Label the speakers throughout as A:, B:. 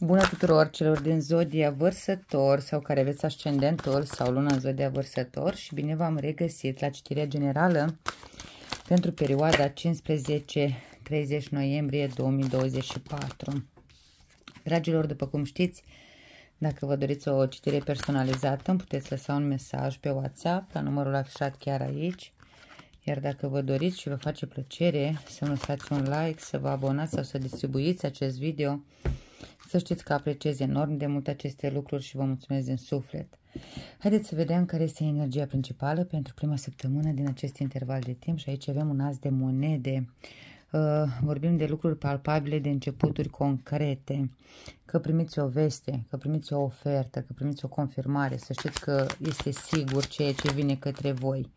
A: Bună tuturor celor din Zodia Vărsător sau care aveți ascendentul sau luna în Zodia Vărsător și bine v-am regăsit la citirea generală pentru perioada 15-30 noiembrie 2024. Dragilor, după cum știți, dacă vă doriți o citire personalizată, îmi puteți lăsa un mesaj pe WhatsApp la numărul afișat chiar aici. Iar dacă vă doriți și vă face plăcere să nu lăsați un like, să vă abonați sau să distribuiți acest video să știți că apreciez enorm de mult aceste lucruri și vă mulțumesc din suflet. Haideți să vedem care este energia principală pentru prima săptămână din acest interval de timp și aici avem un as de monede. Uh, vorbim de lucruri palpabile, de începuturi concrete, că primiți o veste, că primiți o ofertă, că primiți o confirmare, să știți că este sigur ceea ce vine către voi.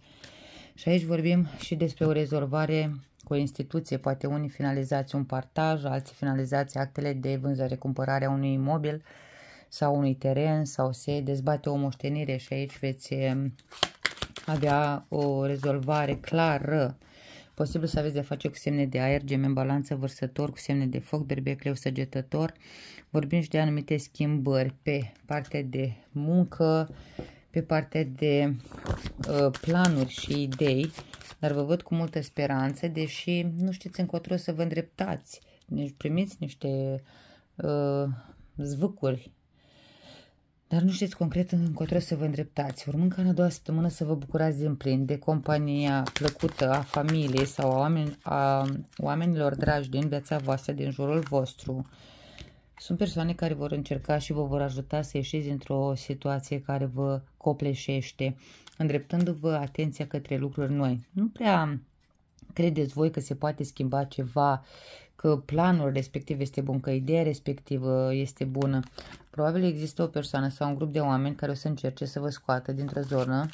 A: Și aici vorbim și despre o rezolvare cu o instituție, poate unii finalizați un partaj, alții finalizați actele de vânzare-cumpărare a unui imobil sau unui teren sau se dezbate o moștenire și aici veți eh, avea o rezolvare clară. Posibil să aveți de face cu semne de aer, gemen, balanță, vărsător, cu semne de foc, berbecleu, săgetător. Vorbim și de anumite schimbări pe partea de muncă, pe partea de uh, planuri și idei dar vă văd cu multă speranță, deși nu știți încotro să vă îndreptați. nici primiți niște uh, zvâcuri, dar nu știți concret încotro să vă îndreptați. Urmând ca în a doua săptămână să vă bucurați din plin de compania plăcută a familiei sau a, oameni, a oamenilor dragi din viața voastră, din jurul vostru, uh, sunt persoane care vor încerca și vă vor ajuta să ieșiți dintr-o situație care vă copleșește, îndreptându-vă atenția către lucruri noi. Nu prea credeți voi că se poate schimba ceva, că planul respectiv este bun, că ideea respectivă este bună. Probabil există o persoană sau un grup de oameni care o să încerce să vă scoată dintr-o zonă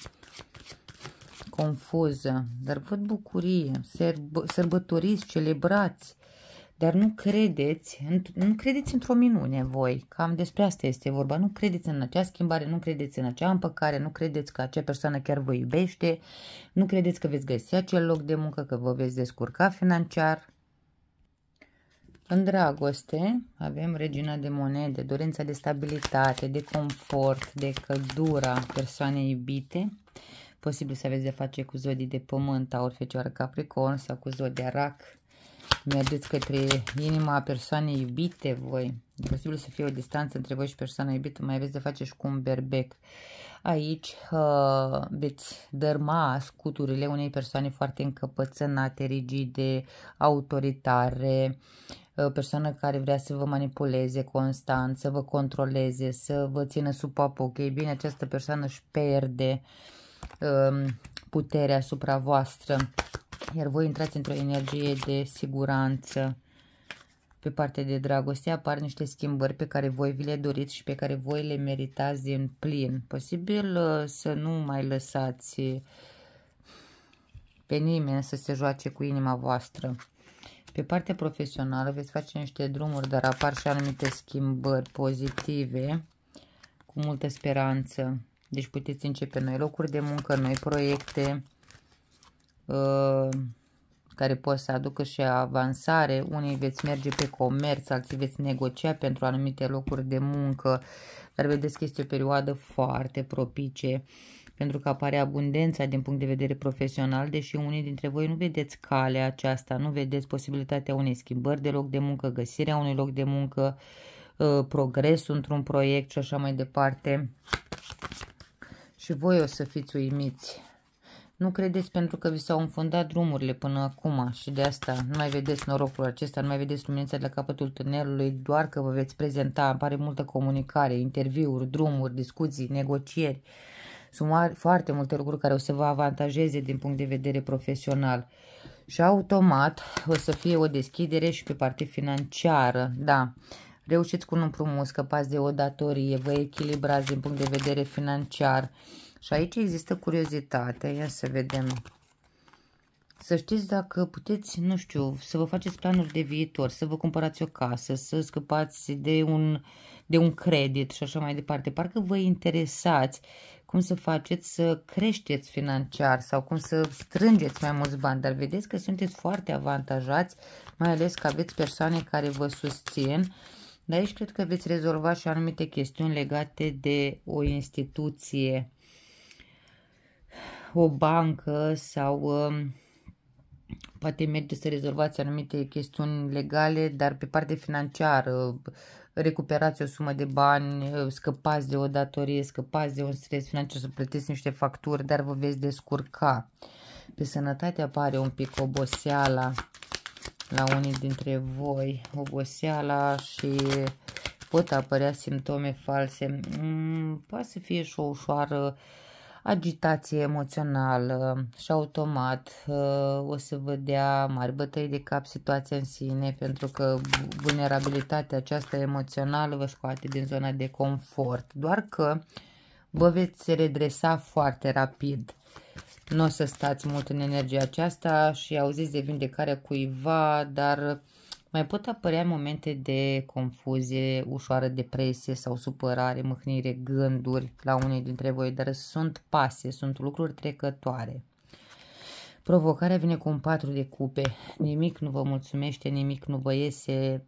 A: confuză, dar văd bucurie, sărbătoriți, celebrați, dar nu credeți, nu credeți într-o minune voi, cam despre asta este vorba, nu credeți în acea schimbare, nu credeți în acea împăcare, nu credeți că acea persoană chiar vă iubește, nu credeți că veți găsi acel loc de muncă, că vă veți descurca financiar. În dragoste avem regina de monede, dorința de stabilitate, de confort, de căldura persoanei iubite, posibil să aveți de face cu zodii de pământ, aur, fecioară, capricorn sau cu zodia rac, mergeți către inima persoanei iubite voi. E posibil să fie o distanță între voi și persoana iubită, mai aveți de face și cu un berbec. Aici uh, veți dărma scuturile unei persoane foarte încăpățânate, rigide, autoritare, o uh, persoană care vrea să vă manipuleze constant, să vă controleze, să vă țină sub papă. Ok, bine, această persoană își pierde uh, puterea asupra voastră iar voi intrați într-o energie de siguranță. Pe partea de dragoste apar niște schimbări pe care voi vi le doriți și pe care voi le meritați din plin. Posibil uh, să nu mai lăsați pe nimeni să se joace cu inima voastră. Pe partea profesională veți face niște drumuri, dar apar și anumite schimbări pozitive, cu multă speranță. Deci puteți începe noi locuri de muncă, noi proiecte, Uh, care pot să aducă și avansare, unii veți merge pe comerț, alții veți negocia pentru anumite locuri de muncă, dar vedeți că este o perioadă foarte propice pentru că apare abundența din punct de vedere profesional, deși unii dintre voi nu vedeți calea aceasta, nu vedeți posibilitatea unei schimbări de loc de muncă, găsirea unui loc de muncă, uh, progres într-un proiect și așa mai departe. Și voi o să fiți uimiți nu credeți pentru că vi s-au înfundat drumurile până acum și de asta nu mai vedeți norocul acesta, nu mai vedeți luminița de la capătul tunelului, doar că vă veți prezenta, apare multă comunicare, interviuri, drumuri, discuții, negocieri. Sunt foarte multe lucruri care o să vă avantajeze din punct de vedere profesional. Și automat o să fie o deschidere și pe partea financiară, da. Reușiți cu un împrumut, scăpați de o datorie, vă echilibrați din punct de vedere financiar. Uh, și aici există curiozitate. Ia să vedem. Să știți dacă puteți, nu știu, să vă faceți planuri de viitor, să vă cumpărați o casă, să scăpați de un, de un credit și așa mai departe. Parcă vă interesați cum să faceți să creșteți financiar sau cum să strângeți mai mulți bani, dar vedeți că sunteți foarte avantajați, mai ales că aveți persoane care vă susțin. Dar aici cred că veți rezolva și anumite chestiuni legate de o instituție o bancă sau um, poate merge să rezolvați anumite chestiuni legale, dar pe parte financiară recuperați o sumă de bani, uh, scăpați de o datorie, scăpați de un stres financiar, să plătiți niște facturi, dar vă veți descurca. Pe sănătate apare un pic oboseala la unii dintre voi, oboseala și pot apărea simptome false. Mm, poate să fie și o ușoară uh, agitație emoțională și automat uh, o să vă dea mari bătăi de cap situația în sine pentru că vulnerabilitatea aceasta emoțională vă scoate din zona de confort. Doar că vă veți redresa foarte rapid. Nu o să stați mult în energia aceasta și auziți de vindecarea cuiva, dar uh, mai pot apărea momente de confuzie, ușoară depresie sau supărare, mâhnire, gânduri la unii dintre voi, dar sunt pase, sunt lucruri trecătoare. Provocarea vine cu un patru de cupe. Nimic nu vă mulțumește, nimic nu vă iese,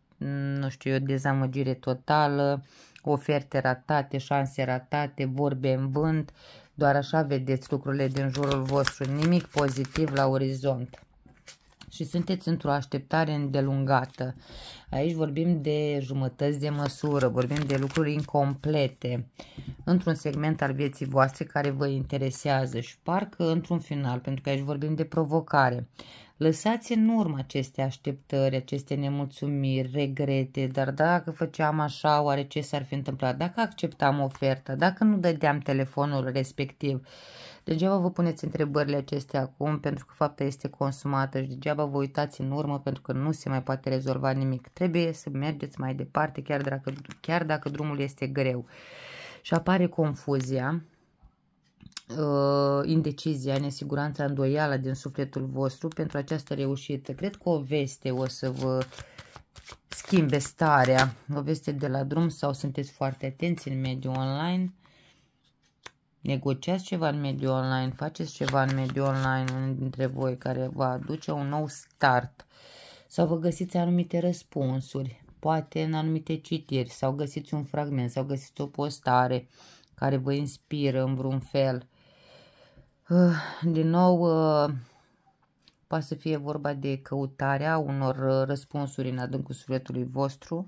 A: nu știu eu, dezamăgire totală, oferte ratate, șanse ratate, vorbe în vânt. Doar așa vedeți lucrurile din jurul vostru. Nimic pozitiv la orizont și sunteți într-o așteptare îndelungată. Aici vorbim de jumătăți de măsură, vorbim de lucruri incomplete într-un segment al vieții voastre care vă interesează și parcă într-un final, pentru că aici vorbim de provocare. Lăsați în urmă aceste așteptări, aceste nemulțumiri, regrete, dar dacă făceam așa, oare ce s-ar fi întâmplat? Dacă acceptam oferta, dacă nu dădeam telefonul respectiv, Degeaba vă puneți întrebările acestea acum pentru că fapta este consumată și degeaba vă uitați în urmă pentru că nu se mai poate rezolva nimic. Trebuie să mergeți mai departe chiar dacă, chiar dacă drumul este greu. Și apare confuzia, uh, indecizia, nesiguranța, îndoiala din sufletul vostru pentru această reușită. Cred că o veste o să vă schimbe starea, o veste de la drum sau sunteți foarte atenți în mediul online negociați ceva în mediul online, faceți ceva în mediul online, unul dintre voi care vă aduce un nou start sau vă găsiți anumite răspunsuri, poate în anumite citiri sau găsiți un fragment sau găsiți o postare care vă inspiră în vreun fel. Uh, din nou, uh, poate să fie vorba de căutarea unor uh, răspunsuri în adâncul sufletului vostru,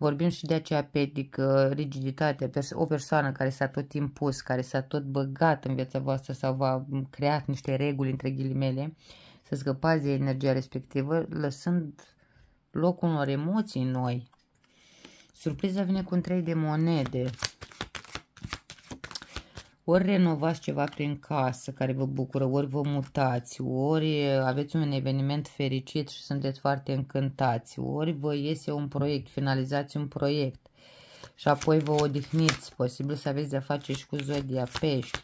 A: Vorbim și de acea pedică, uh, rigiditate, o persoană care s-a tot impus, care s-a tot băgat în viața voastră sau v-a creat niște reguli între ghilimele, să scăpați de energia respectivă, lăsând locul unor emoții noi. Surpriza vine cu un trei de monede ori renovați ceva prin casă care vă bucură, ori vă mutați, ori aveți un eveniment fericit și sunteți foarte încântați, ori vă iese un proiect, finalizați un proiect și apoi vă odihniți, posibil să aveți de-a face și cu zodia pești.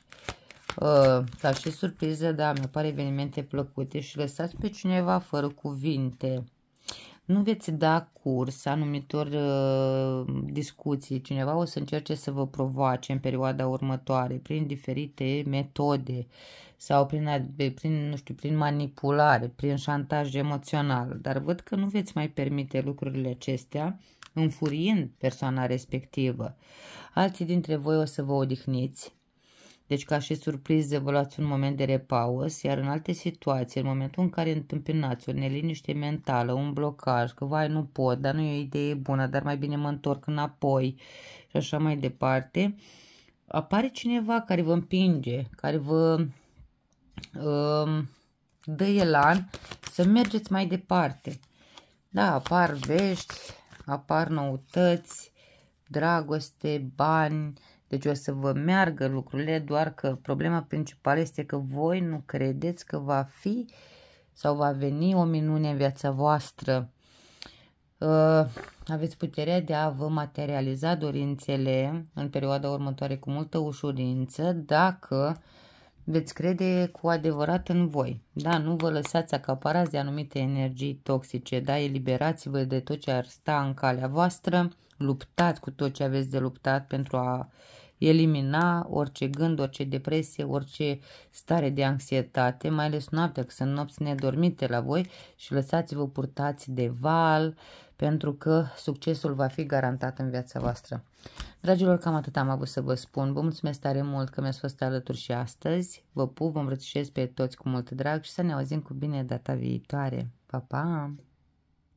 A: Uh, ca și surpriză, da, mi apare evenimente plăcute și lăsați pe cineva fără cuvinte nu veți da curs anumitor uh, discuții. Cineva o să încerce să vă provoace în perioada următoare prin diferite metode sau prin, prin, nu știu, prin manipulare, prin șantaj emoțional. Dar văd că nu veți mai permite lucrurile acestea înfuriind persoana respectivă. Alții dintre voi o să vă odihniți deci ca și surpriză vă luați un moment de repaus, iar în alte situații, în momentul în care întâmpinați o neliniște mentală, un blocaj, că vai nu pot, dar nu e o idee bună, dar mai bine mă întorc înapoi și așa mai departe, apare cineva care vă împinge, care vă uh, dă elan să mergeți mai departe. Da, apar vești, apar noutăți, dragoste, bani, deci o să vă meargă lucrurile, doar că problema principală este că voi nu credeți că va fi sau va veni o minune în viața voastră. Uh, aveți puterea de a vă materializa dorințele în perioada următoare cu multă ușurință dacă uh, veți crede cu adevărat în voi. Da, nu vă lăsați acaparați de anumite energii toxice, da, eliberați-vă de tot ce ar sta în calea voastră, luptați cu tot ce aveți de luptat pentru a elimina orice gând, orice depresie, orice stare de anxietate, mai ales noaptea, că sunt nopți nedormite la voi și lăsați-vă purtați de val, uh, pentru că succesul va fi garantat în viața voastră. Dragilor, cam atât am avut să vă spun. Vă mulțumesc tare mult că mi-ați fost alături și astăzi. Vă pup, vă îmbrățișez pe toți cu mult drag și să ne auzim cu bine data viitoare. Pa, pa!